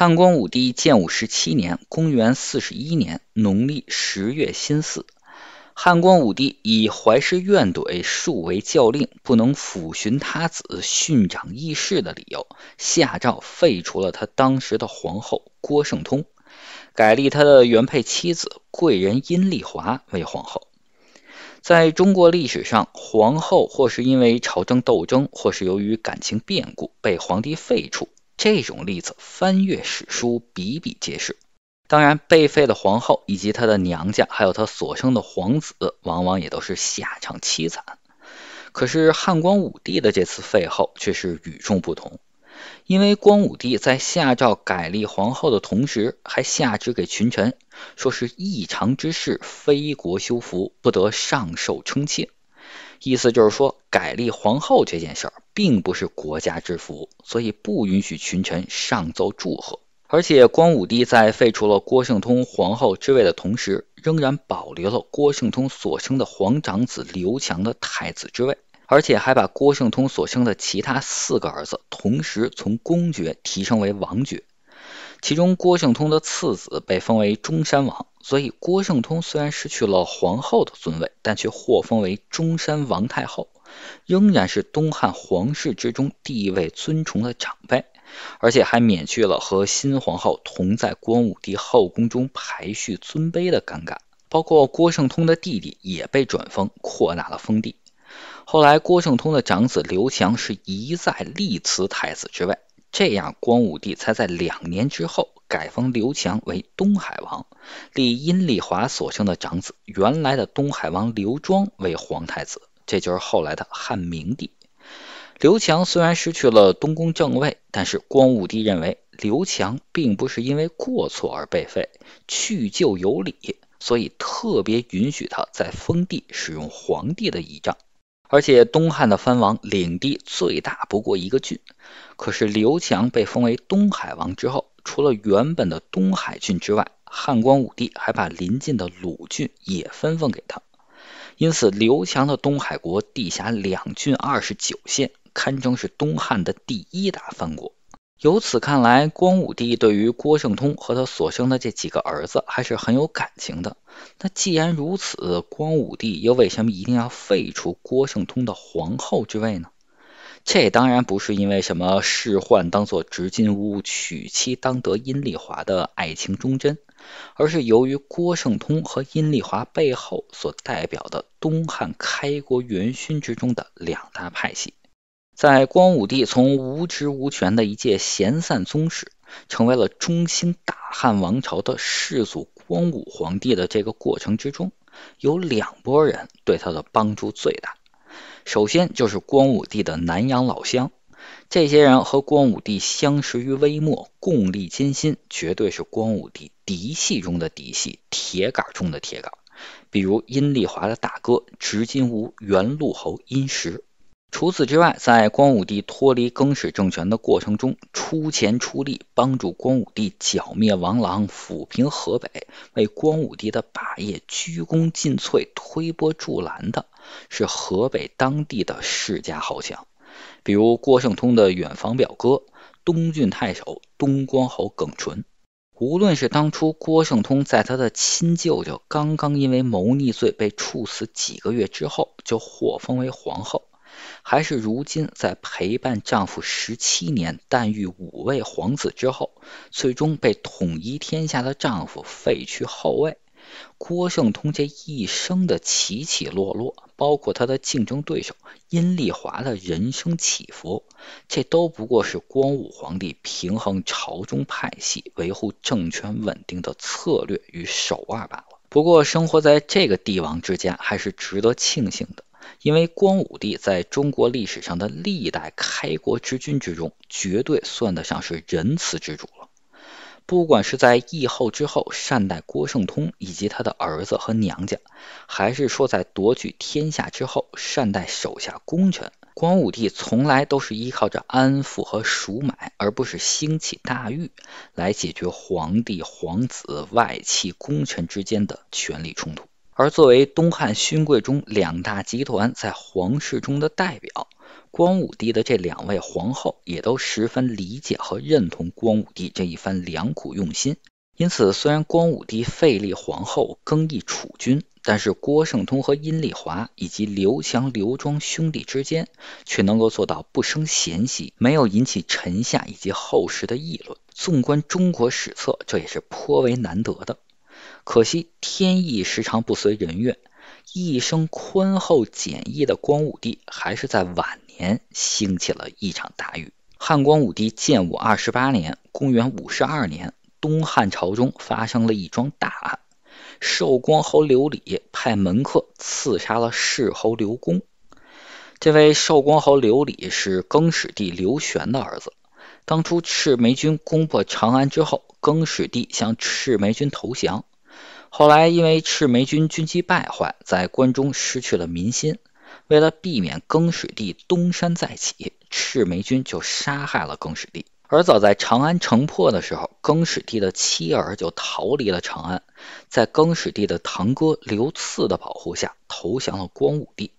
汉光武帝建武十七年，公元四十一年农历十月辛巳，汉光武帝以怀师怨怼、数为教令、不能抚循他子、训长议事的理由，下诏废除了他当时的皇后郭圣通，改立他的原配妻子贵人阴丽华为皇后。在中国历史上，皇后或是因为朝政斗争，或是由于感情变故，被皇帝废除。这种例子翻阅史书比比皆是，当然被废的皇后以及她的娘家，还有她所生的皇子，往往也都是下场凄惨。可是汉光武帝的这次废后却是与众不同，因为光武帝在下诏改立皇后的同时，还下旨给群臣，说是异常之事，非国修福，不得上寿称庆。意思就是说，改立皇后这件事儿并不是国家之福，所以不允许群臣上奏祝贺。而且，光武帝在废除了郭圣通皇后之位的同时，仍然保留了郭圣通所生的皇长子刘强的太子之位，而且还把郭圣通所生的其他四个儿子同时从公爵提升为王爵。其中，郭圣通的次子被封为中山王，所以郭圣通虽然失去了皇后的尊位，但却获封为中山王太后，仍然是东汉皇室之中地位尊崇的长辈，而且还免去了和新皇后同在光武帝后宫中排序尊卑的尴尬。包括郭圣通的弟弟也被转封，扩大了封地。后来，郭圣通的长子刘强是一再力辞太子之位。这样，光武帝才在两年之后改封刘强为东海王，立阴丽华所生的长子，原来的东海王刘庄为皇太子，这就是后来的汉明帝。刘强虽然失去了东宫正位，但是光武帝认为刘强并不是因为过错而被废，去旧有礼，所以特别允许他在封地使用皇帝的仪仗。而且东汉的藩王领地最大不过一个郡，可是刘强被封为东海王之后，除了原本的东海郡之外，汉光武帝还把邻近的鲁郡也分封给他，因此刘强的东海国地辖两郡二十九县，堪称是东汉的第一大藩国。由此看来，光武帝对于郭圣通和他所生的这几个儿子还是很有感情的。那既然如此，光武帝又为什么一定要废除郭圣通的皇后之位呢？这当然不是因为什么“仕宦当作执金吾，娶妻当得阴丽华”的爱情忠贞，而是由于郭圣通和阴丽华背后所代表的东汉开国元勋之中的两大派系。在光武帝从无职无权的一介闲散宗室，成为了中兴大汉王朝的世祖光武皇帝的这个过程之中，有两拨人对他的帮助最大。首先就是光武帝的南阳老乡，这些人和光武帝相识于微末，共历艰辛，绝对是光武帝嫡系中的嫡系，铁杆中的铁杆。比如阴丽华的大哥执金吾元陆侯阴石。除此之外，在光武帝脱离更始政权的过程中，出钱出力帮助光武帝剿灭王朗、抚平河北，为光武帝的霸业鞠躬尽瘁、推波助澜的是河北当地的世家豪强，比如郭圣通的远房表哥、东郡太守东光侯耿纯。无论是当初郭圣通在他的亲舅舅刚刚因为谋逆罪被处死几个月之后，就获封为皇后。还是如今在陪伴丈夫十七年、诞育五位皇子之后，最终被统一天下的丈夫废去后位。郭圣通这一生的起起落落，包括他的竞争对手阴丽华的人生起伏，这都不过是光武皇帝平衡朝中派系、维护政权稳定的策略与手腕罢了。不过，生活在这个帝王之家，还是值得庆幸的。因为光武帝在中国历史上的历代开国之君之中，绝对算得上是仁慈之主了。不管是在义后之后善待郭圣通以及他的儿子和娘家，还是说在夺取天下之后善待手下功臣，光武帝从来都是依靠着安抚和赎买，而不是兴起大狱来解决皇帝、皇子、外戚、功臣之间的权力冲突。而作为东汉勋贵中两大集团在皇室中的代表，光武帝的这两位皇后也都十分理解和认同光武帝这一番良苦用心。因此，虽然光武帝废立皇后更易储君，但是郭圣通和阴丽华以及刘翔、刘庄兄弟之间却能够做到不生嫌隙，没有引起臣下以及后世的议论。纵观中国史册，这也是颇为难得的。可惜天意时常不随人愿，一生宽厚简易的光武帝，还是在晚年兴起了一场大狱。汉光武帝建武二十八年（公元五十二年），东汉朝中发生了一桩大案。寿光侯刘礼派门客刺杀了侍侯刘公。这位寿光侯刘礼是更始帝刘玄的儿子。当初赤眉军攻破长安之后，更始帝向赤眉军投降。后来，因为赤眉军军机败坏，在关中失去了民心。为了避免更始帝东山再起，赤眉军就杀害了更始帝。而早在长安城破的时候，更始帝的妻儿就逃离了长安，在更始帝的堂哥刘赐的保护下投降了光武帝。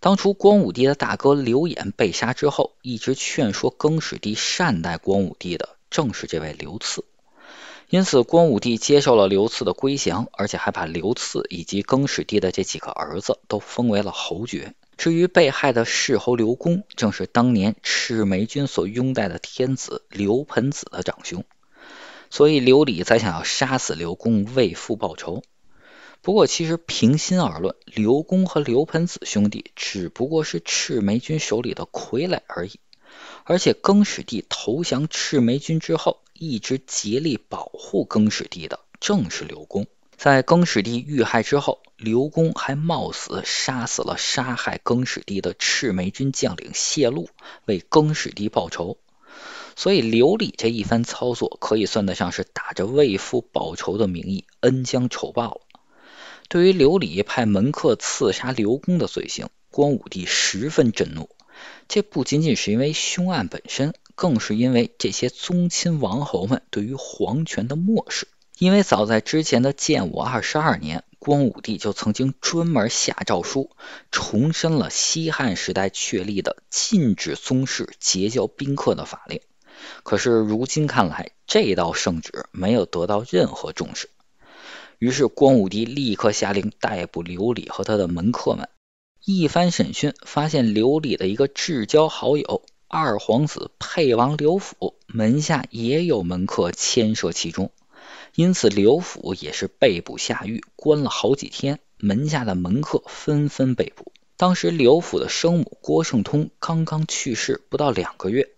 当初光武帝的大哥刘演被杀之后，一直劝说更始帝善待光武帝的，正是这位刘赐。因此，光武帝接受了刘赐的归降，而且还把刘赐以及更始帝的这几个儿子都封为了侯爵。至于被害的侍侯刘公，正是当年赤眉军所拥戴的天子刘盆子的长兄，所以刘礼才想要杀死刘公为父报仇。不过，其实平心而论，刘公和刘盆子兄弟只不过是赤眉军手里的傀儡而已。而且，更始帝投降赤眉军之后，一直竭力保护更始帝的正是刘公。在更始帝遇害之后，刘公还冒死杀死了杀害更始帝的赤眉军将领谢禄，为更始帝报仇。所以，刘礼这一番操作可以算得上是打着为父报仇的名义，恩将仇报了。对于刘礼派门客刺杀刘公的罪行，光武帝十分震怒。这不仅仅是因为凶案本身，更是因为这些宗亲王侯们对于皇权的漠视。因为早在之前的建武二十二年，光武帝就曾经专门下诏书，重申了西汉时代确立的禁止宗室结交宾客的法令。可是如今看来，这道圣旨没有得到任何重视，于是光武帝立刻下令逮捕刘礼和他的门客们。一番审讯，发现刘礼的一个至交好友二皇子沛王刘辅门下也有门客牵涉其中，因此刘辅也是被捕下狱，关了好几天。门下的门客纷纷被捕。当时刘辅的生母郭圣通刚刚去世不到两个月，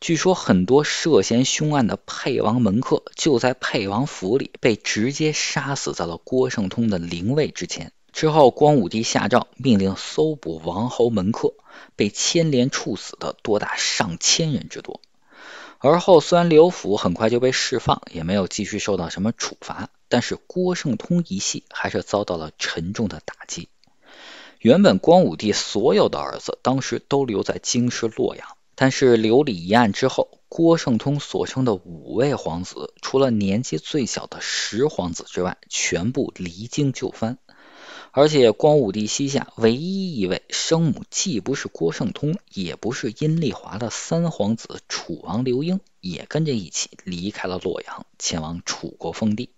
据说很多涉嫌凶案的沛王门客就在沛王府里被直接杀死在了郭圣通的灵位之前。之后，光武帝下诏命令搜捕王侯门客，被牵连处死的多达上千人之多。而后，虽然刘府很快就被释放，也没有继续受到什么处罚，但是郭圣通一系还是遭到了沉重的打击。原本光武帝所有的儿子当时都留在京师洛阳，但是刘礼一案之后，郭圣通所生的五位皇子，除了年纪最小的十皇子之外，全部离京就藩。而且，光武帝膝下唯一一位生母既不是郭圣通，也不是阴丽华的三皇子楚王刘英，也跟着一起离开了洛阳，前往楚国封地。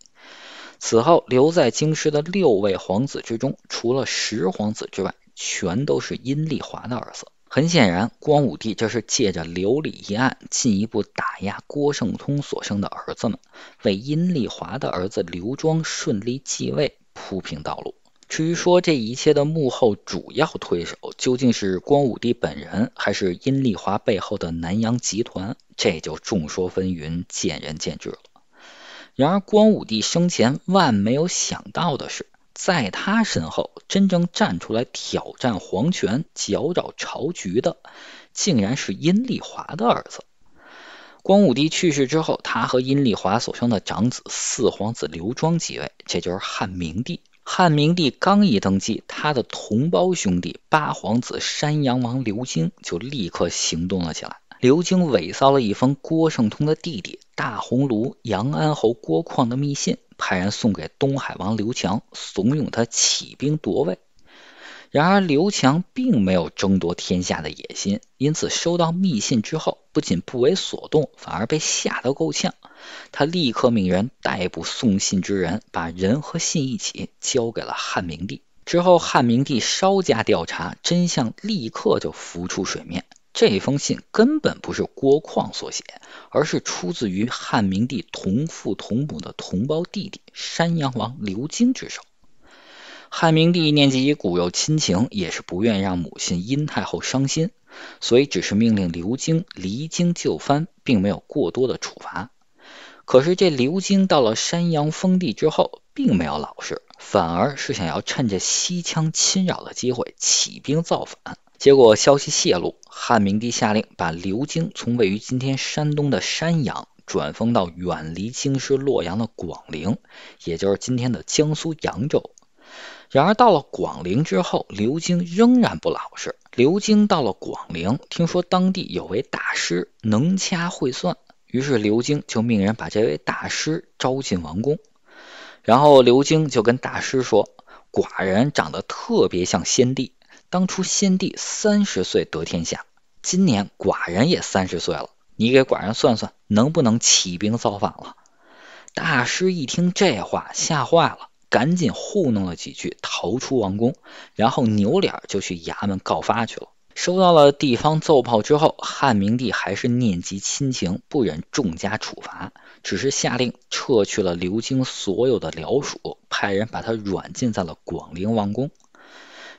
此后留在京师的六位皇子之中，除了十皇子之外，全都是阴丽华的儿子。很显然，光武帝这是借着刘礼一案，进一步打压郭圣通所生的儿子们，为阴丽华的儿子刘庄顺利继位铺平道路。至于说这一切的幕后主要推手究竟是光武帝本人，还是阴丽华背后的南洋集团，这就众说纷纭，见仁见智了。然而，光武帝生前万没有想到的是，在他身后真正站出来挑战皇权、搅扰朝局的，竟然是阴丽华的儿子。光武帝去世之后，他和阴丽华所生的长子四皇子刘庄即位，这就是汉明帝。汉明帝刚一登基，他的同胞兄弟八皇子山阳王刘京就立刻行动了起来。刘京伪造了一封郭圣通的弟弟大鸿胪杨安侯郭况的密信，派人送给东海王刘强，怂恿他起兵夺位。然而，刘强并没有争夺天下的野心，因此收到密信之后，不仅不为所动，反而被吓得够呛。他立刻命人逮捕送信之人，把人和信一起交给了汉明帝。之后，汉明帝稍加调查，真相立刻就浮出水面：这封信根本不是郭况所写，而是出自于汉明帝同父同母的同胞弟弟山阳王刘京之手。汉明帝念及骨肉亲情，也是不愿让母亲殷太后伤心，所以只是命令刘京离京就藩，并没有过多的处罚。可是这刘京到了山阳封地之后，并没有老实，反而是想要趁着西羌侵扰的机会起兵造反。结果消息泄露，汉明帝下令把刘京从位于今天山东的山阳转封到远离京师洛阳的广陵，也就是今天的江苏扬州。然而到了广陵之后，刘京仍然不老实。刘京到了广陵，听说当地有位大师能掐会算，于是刘京就命人把这位大师招进王宫。然后刘京就跟大师说：“寡人长得特别像先帝，当初先帝三十岁得天下，今年寡人也三十岁了，你给寡人算算，能不能起兵造反了？”大师一听这话，吓坏了。赶紧糊弄了几句，逃出王宫，然后扭脸就去衙门告发去了。收到了地方奏报之后，汉明帝还是念及亲情，不忍重加处罚，只是下令撤去了刘京所有的僚属，派人把他软禁在了广陵王宫。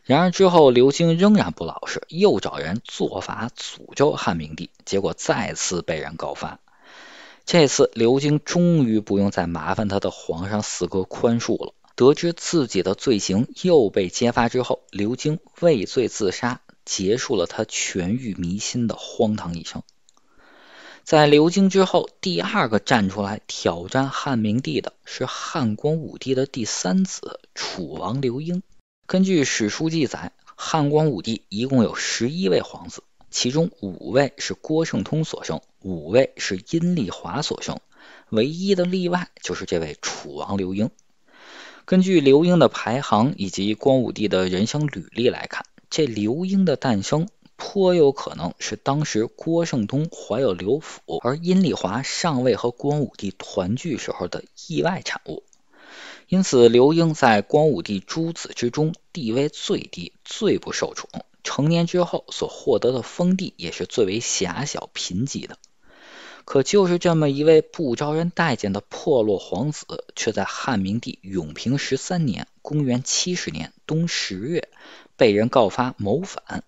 然而之后，刘京仍然不老实，又找人做法诅咒汉明帝，结果再次被人告发。这次刘京终于不用再麻烦他的皇上四哥宽恕了。得知自己的罪行又被揭发之后，刘京畏罪自杀，结束了他痊欲迷心的荒唐一生。在刘京之后，第二个站出来挑战汉明帝的是汉光武帝的第三子楚王刘英。根据史书记载，汉光武帝一共有十一位皇子，其中五位是郭圣通所生，五位是阴丽华所生，唯一的例外就是这位楚王刘英。根据刘英的排行以及光武帝的人生履历来看，这刘英的诞生颇有可能是当时郭圣通怀有刘府，而阴丽华尚未和光武帝团聚时候的意外产物。因此，刘英在光武帝诸子之中地位最低，最不受宠。成年之后所获得的封地也是最为狭小贫瘠的。可就是这么一位不招人待见的破落皇子，却在汉明帝永平十三年（公元七十年）冬十月被人告发谋反，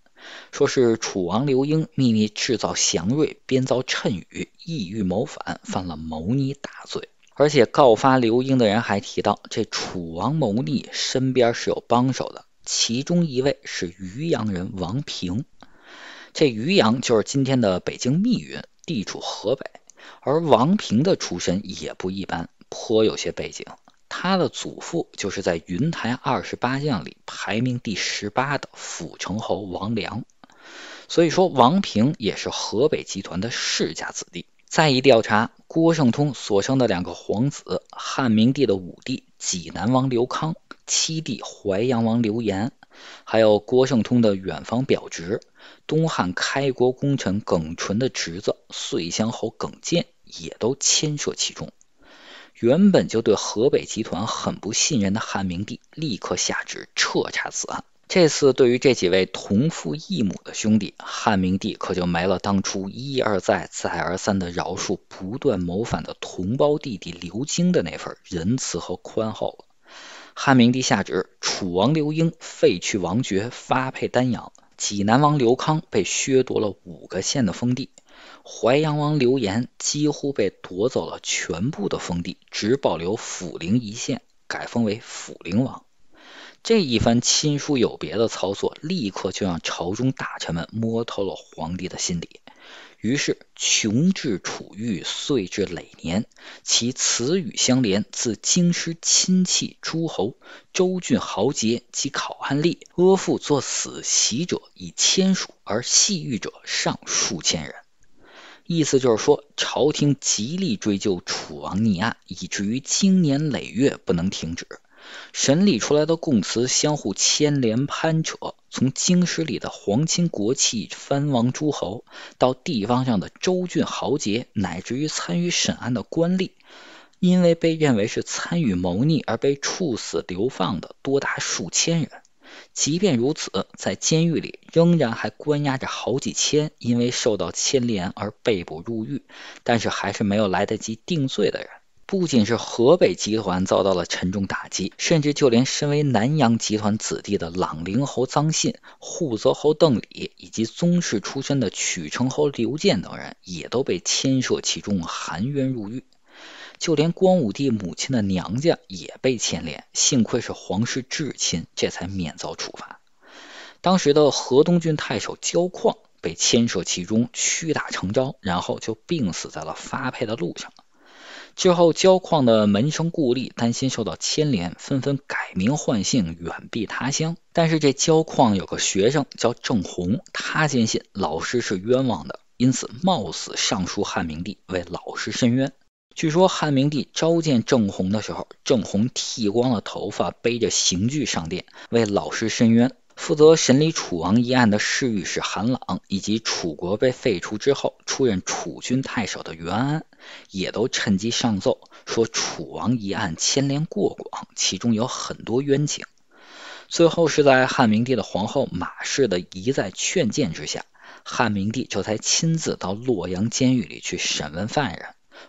说是楚王刘英秘密制造祥瑞，编造谶语，意欲谋反，犯了谋逆大罪。而且告发刘英的人还提到，这楚王谋逆身边是有帮手的，其中一位是渔阳人王平，这渔阳就是今天的北京密云。地处河北，而王平的出身也不一般，颇有些背景。他的祖父就是在云台二十八将里排名第十八的府成侯王良，所以说王平也是河北集团的世家子弟。再一调查，郭圣通所生的两个皇子，汉明帝的五弟济南王刘康、七弟淮阳王刘延，还有郭圣通的远房表侄。东汉开国功臣耿纯的侄子遂乡侯耿建也都牵涉其中。原本就对河北集团很不信任的汉明帝立刻下旨彻查此案。这次对于这几位同父异母的兄弟，汉明帝可就没了当初一而再、再而三的饶恕不断谋反的同胞弟弟刘京的那份仁慈和宽厚了。汉明帝下旨，楚王刘英废去王爵，发配丹阳。济南王刘康被削夺了五个县的封地，淮阳王刘延几乎被夺走了全部的封地，只保留阜陵一县，改封为阜陵王。这一番亲疏有别的操作，立刻就让朝中大臣们摸透了皇帝的心理。于是穷至楚狱，岁至累年，其词语相连。自京师亲戚、诸侯、州郡豪杰及考案吏，阿父作死，袭者以千数，而细狱者上数千人。意思就是说，朝廷极力追究楚王逆案，以至于经年累月不能停止。审理出来的供词相互牵连攀扯，从京师里的皇亲国戚、藩王诸侯，到地方上的州郡豪杰，乃至于参与审案的官吏，因为被认为是参与谋逆而被处死流放的多达数千人。即便如此，在监狱里仍然还关押着好几千因为受到牵连而被捕入狱，但是还是没有来得及定罪的人。不仅是河北集团遭到了沉重打击，甚至就连身为南阳集团子弟的朗陵侯臧信、护泽侯邓礼，以及宗室出身的曲成侯刘建等人，也都被牵涉其中，含冤入狱。就连光武帝母亲的娘家也被牵连，幸亏是皇室至亲，这才免遭处罚。当时的河东郡太守焦况被牵涉其中，屈打成招，然后就病死在了发配的路上。之后，焦旷的门生故吏担心受到牵连，纷纷改名换姓，远避他乡。但是，这焦旷有个学生叫郑弘，他坚信老师是冤枉的，因此冒死上书汉明帝为老师申冤。据说，汉明帝召见郑弘的时候，郑弘剃光了头发，背着刑具上殿为老师申冤。负责审理楚王一案的侍御史韩朗，以及楚国被废除之后出任楚军太守的袁安，也都趁机上奏说楚王一案牵连过广，其中有很多冤情。最后是在汉明帝的皇后马氏的一再劝谏之下，汉明帝这才亲自到洛阳监狱里去审问犯人，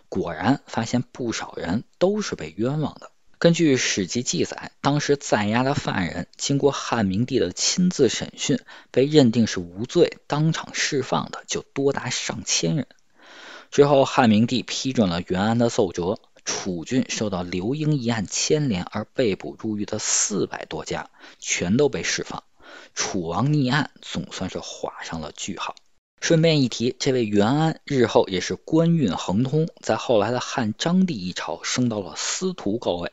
果然发现不少人都是被冤枉的。根据《史记》记载，当时在押的犯人，经过汉明帝的亲自审讯，被认定是无罪，当场释放的就多达上千人。之后，汉明帝批准了袁安的奏折，楚郡受到刘英一案牵连而被捕入狱的四百多家，全都被释放。楚王逆案总算是画上了句号。顺便一提，这位袁安日后也是官运亨通，在后来的汉章帝一朝升到了司徒高位，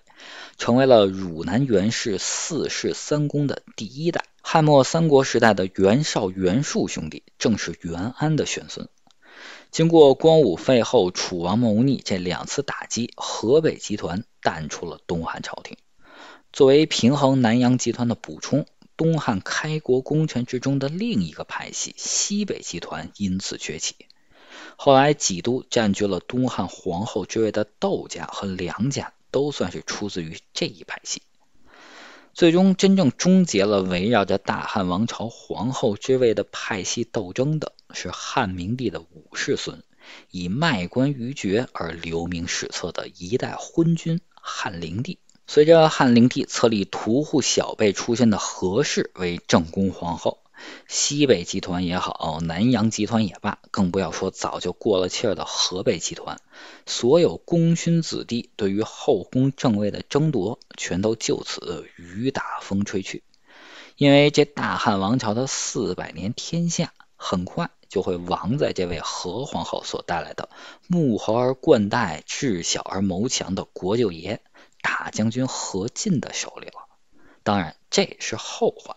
成为了汝南袁氏四世三公的第一代。汉末三国时代的袁绍、袁术兄弟正是袁安的玄孙。经过光武废后、楚王谋逆这两次打击，河北集团淡出了东汉朝廷。作为平衡南阳集团的补充。东汉开国功臣之中的另一个派系——西北集团，因此崛起。后来几度占据了东汉皇后之位的窦家和梁家，都算是出自于这一派系。最终，真正终结了围绕着大汉王朝皇后之位的派系斗争的，是汉明帝的五世孙，以卖官鬻爵而留名史册的一代昏君汉灵帝。随着汉灵帝册立屠户小辈出现的何氏为正宫皇后，西北集团也好，南阳集团也罢，更不要说早就过了气儿的河北集团，所有功勋子弟对于后宫正位的争夺，全都就此雨打风吹去。因为这大汉王朝的四百年天下，很快就会亡在这位何皇后所带来的目猴而冠戴、智小而谋强的国舅爷。大将军何进的手里了，当然这是后话。